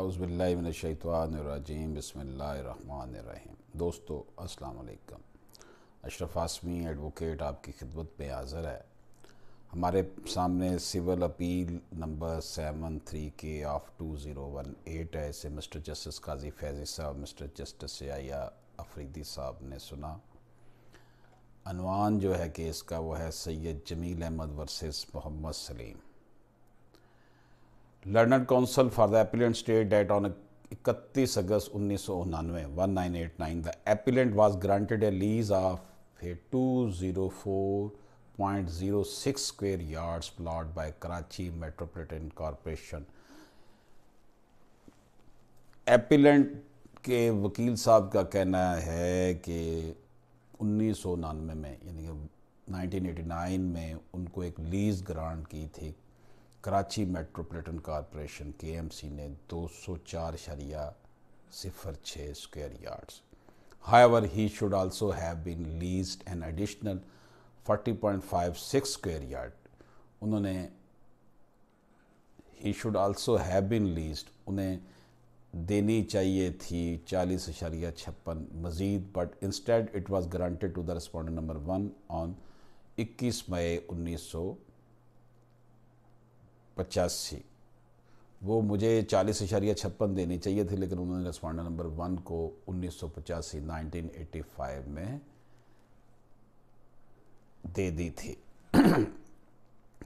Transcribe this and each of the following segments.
अज़बिल्लाशैतवानरजीम बसमीम दोस्तों अस्सलाम वालेकुम अशरफ आसमी एडवोकेट आपकी खिदमत में हाज़र है हमारे सामने civil appeal number seven three के of two zero one eight है इसे मिस्टर जस्टिस काजी फैज़ी साहब मिस्टर जस्टिस या अफरीदी साहब ने सुना अनवान जो है केस का वह है Syed Jameel Ahmed versus Mohammad Saleem learned counsel for the appellant state that on 31 अगस्त उन्नीस सौ उन्नानवे one nine eight nine the appellant was granted a lease of a two zero four point zero six yards plot by Karachi metropolitan corporation appellant के वकील साहब का कहना है कि उन्नीस सौ में यानी कि 1989 में उनको एक लीज़ ग्रांट की थी कराची मेट्रोपॉलिटन कॉरपोरेशन के एम सी ने दो सौ चार शरिया सिफर छः square yards however he should also have been lease an additional six square yard उन्होंने he should also have been lease उन्हें देनी चाहिए थी चालीस अशारिया छप्पन मजीद but instead it was granted to the respondent number one on इक्कीस मई उन्नीस सौ पचासी वो मुझे चालीस इशारिया छप्पन देनी चाहिए थी लेकिन उन्होंने रिस्पॉन्डर नंबर वन को उन्नीस सौ पचासी नाइनटीन एटी फाइव में दे दी थी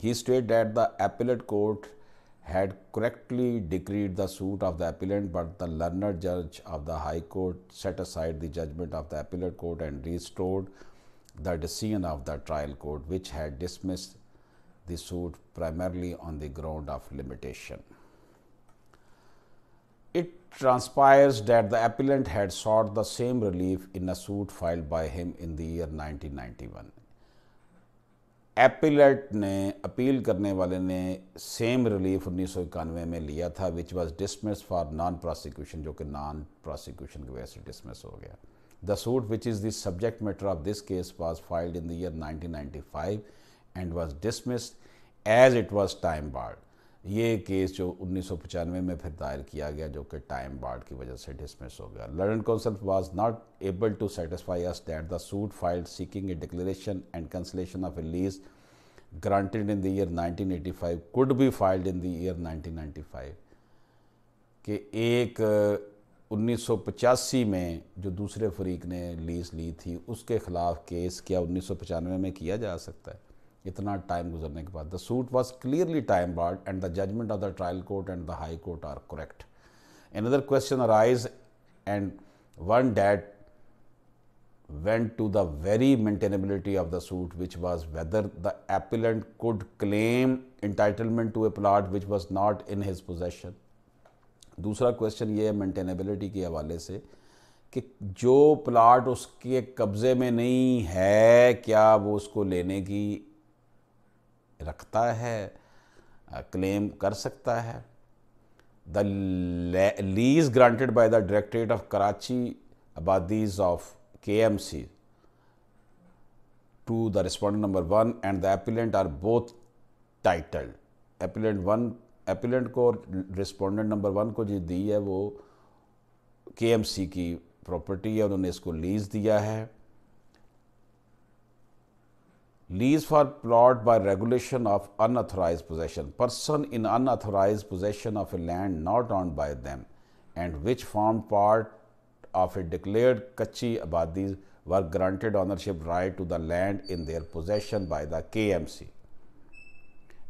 he state that the appellate court had correctly decreed the suit of the appellant but the learned जज of the high court set aside the judgment of the appellate court and restored the decision of the trial court which had dismissed the suit primarily on the ground of limitation. It transpires that the appellant had sought the same relief in a suit filed by him in the year 1991. Appellant ne appeal karne wale ne same relief 1991 mein liya tha which was dismissed for non-prosecution jo ki non-prosecution ki wajah se dismiss ho gaya. The suit which is the subject matter of this case was filed in the year 1995 and was dismissed as it was time barred ये case जो पचानवे में फिर दायर किया गया जो कि टाइम बार्ड की वजह से डिसमिस हो गया learned counsel was not able to satisfy us that the suit file seeking a declaration and cancellation of a lease granted in the year 1985 could be filed in the year 1995 कि एक 1985 में जो दूसरे फरीक ने lease ली थी उसके ख़िलाफ़ case क्या पचानवे में किया जा सकता है इतना टाइम गुजरने के बाद the suit was clearly time barred and the judgment of the trial court and the high court are correct other question arise and one that went to the very maintainability of the suit which was whether the appellant could claim entitlement to a plot which was not in his possession दूसरा question ये है maintainability के हवाले से कि जो plot उसके कब्जे में नहीं है क्या वो उसको लेने की रखता है क्लेम कर सकता है the lease granted by the directorate of Karachi आबादीज of K M C to the respondent number one and the appellant are both titled appellant one appellant को और रिस्पॉन्डेंट नंबर वन को जो दी है वो के एम सी की प्रॉपर्टी है उन्होंने इसको लीज दिया है lease for plot by regulation of unauthorise possession person in unauthorise possession of a land not owned by them and which form part of a declared कच्ची आबादी were granted ownership right to the land in their possession by the K M C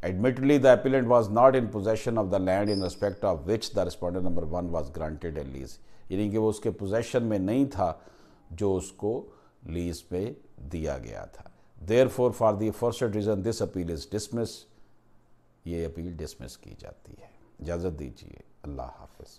admittedly the appellant was not in possession of the land in respect of which the respondent number one was granted a lease यानी कि वो उसके possession में नहीं था जो उसको lease पे दिया गया था therefore for the first reason this appeal is dismiss ये अपील डिसमिस की जाती है इजाज़त दीजिए अल्लाह हाफिज़